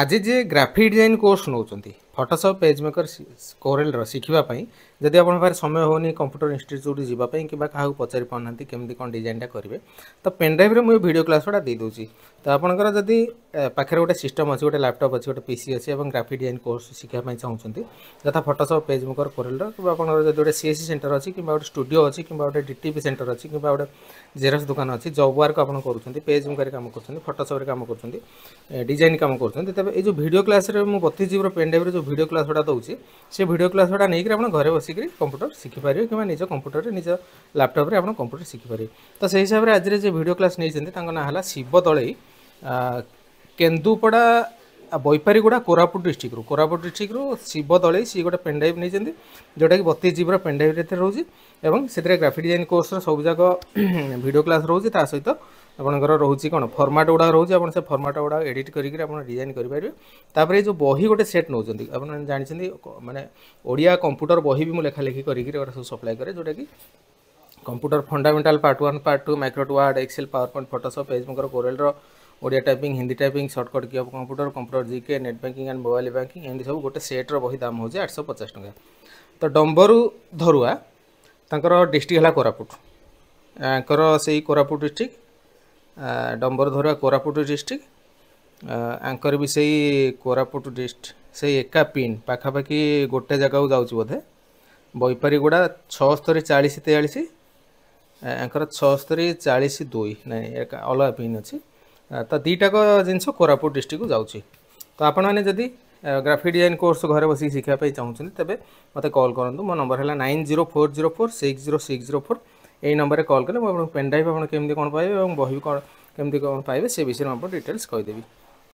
ଆଜି ଯିଏ graphic design course ନେଉଛନ୍ତି फटोसप पेज मेकर कोरेल शिखापी जदि आप समय हो कंप्यूटर इनट्यूट जावाई कि क्या पचारि पा ना कमी कौन डिजाइनटा करेंगे तो पेनड्राइव्रे मुझे भिडियो क्लास गुटा देदेगी तो आपंकर पाखे गोटे सिस्टम अच्छी गोटे लैपटप अच्छी गोटे पीसी अच्छी और ग्राफिक डिजाइन कोर्स शिखापी चाहूँ जहाँ फटोसप पेज मेकर कोरेल कि गोटे सी एससी सेन्टर अच्छी गोटे स्टूडियो अच्छी गोटे डीटी सेन्टर अच्छी कि गोटे जेरस दुकान अच्छी जब वर्क आप करते पेज मेकर कम कर फटोसप्रे काम कर डिजाइन कम करते तेज ये भिड क्लास में बतीस जीव्र पेनड्राइव जो ভিডিও ক্লাস গুড়া দেଉଛି ସେ ଭିଡ଼ିଓ କ୍ଲାସ୍ ଗୁଡ଼ା ନେଇକରି ଆପଣ ଘରେ ବସିକରି କମ୍ପ୍ୟୁଟର ଶିଖିପାରିବେ କିମ୍ବା ନିଜ କମ୍ପ୍ୟୁଟରରେ ନିଜ ଲ୍ୟାପଟପ୍ରେ ଆପଣ କମ୍ପ୍ୟୁଟର ଶିଖିପାରିବେ ତ ସେହି ହିସାବରେ ଆଜିରେ ଯେ ଭିଡ଼ିଓ କ୍ଲାସ୍ ନେଇଛନ୍ତି ତାଙ୍କ ନାଁ ହେଲା ଶିବ ଦଳେଇ କେନ୍ଦୁପଡ଼ା ବୈପାରିଗୁଡ଼ା କୋରାପୁଟ ଡିଷ୍ଟ୍ରିକ୍ଟରୁ କୋରାପୁଟ ଡିଷ୍ଟ୍ରିକ୍ଟରୁ ଶିବ ଦଳେଇ ସିଏ ଗୋଟେ ପେନ୍ଡ୍ରାଇଭ୍ ନେଇଛନ୍ତି ଯେଉଁଟାକି ବତିଶ ଜିବିର ପେନ୍ଡ୍ରାଇଭ୍ରେ ରହୁଛି ଏବଂ ସେଥିରେ ଗ୍ରାଫିକ୍ ଡିଜାଇନ୍ କୋର୍ସର ସବୁଯାକ ଭିଡ଼ିଓ କ୍ଲାସ୍ ରହୁଛି ତା ସହିତ आपंकर कौन फर्माट गुड़ा रोचे आप फर्माट गुड़ा एडिट करजाइन करेंगे जो बही गोटे सेट नौ जानते मैंने ओडिया कंप्यूटर बही भी लेखालेखी कर सब सप्लाई कैर जोटा कि computer fundamental part one part two Microsoft Word Excel PowerPoint Photoshop page मैं Corel Odia typing Hindi typing shortcut किए कंप्यूटर कंप्यूटर जिके net banking and mobile banking एम सब गोटे सेट्र बही दाम हो आठ सौ पचास टाँग तो डम्बरू धरुआ डिस्ट्रिक्ट है कोरापुट से कोरापुट डिस्ट्रिक्ट ଡମ୍ବରଧରା କୋରାପୁଟ ଡିଷ୍ଟ୍ରିକ୍ଟ ଆଙ୍କର ବି ସେଇ କୋରାପୁଟ ଡିଷ୍ଟ୍ରିକ୍ଟ ସେଇ ଏକା ପିନ୍ ପାଖାପାଖି ଗୋଟେ ଜାଗାକୁ ଯାଉଛି ବୋଧେ ବୈପାରିଗୁଡ଼ା ଛଅସ୍ତରୀ ଚାଳିଶ ତେୟାଳିଶ ଆଙ୍କର ଛଅସ୍ତରୀ ଚାଳିଶ ଦୁଇ ନାଇଁ ଅଲଗା ପିନ୍ ଅଛି ତ ଦୁଇଟାକ ଜିନିଷ କୋରାପୁଟ ଡିଷ୍ଟ୍ରିକ୍ଟକୁ ଯାଉଛି ତ ଆପଣମାନେ ଯଦି ଗ୍ରାଫିକ୍ ଡିଜାଇନ୍ କୋର୍ସ ଘରେ ବସିକି ଶିଖିବା ପାଇଁ ଚାହୁଁଛନ୍ତି ତେବେ ମୋତେ କଲ୍ କରନ୍ତୁ ମୋ ନମ୍ବର ହେଲା nine zero four zero four six zero six zero four এই ନମ୍ବରରେ କଲ୍ କଲେ ମୁଁ ଆପଣଙ୍କୁ ପେନ୍ ଡ୍ରାଇଭ୍ ଆପଣ କେମିତି କ'ଣ ପାଇବେ ଏବଂ ବହି କ'ଣ କେମିତି କ'ଣ ପାଇବେ ସେ ବିଷୟରେ ମୁଁ ଆପଣଙ୍କୁ ଡିଟେଲ୍ସ କହିଦେବି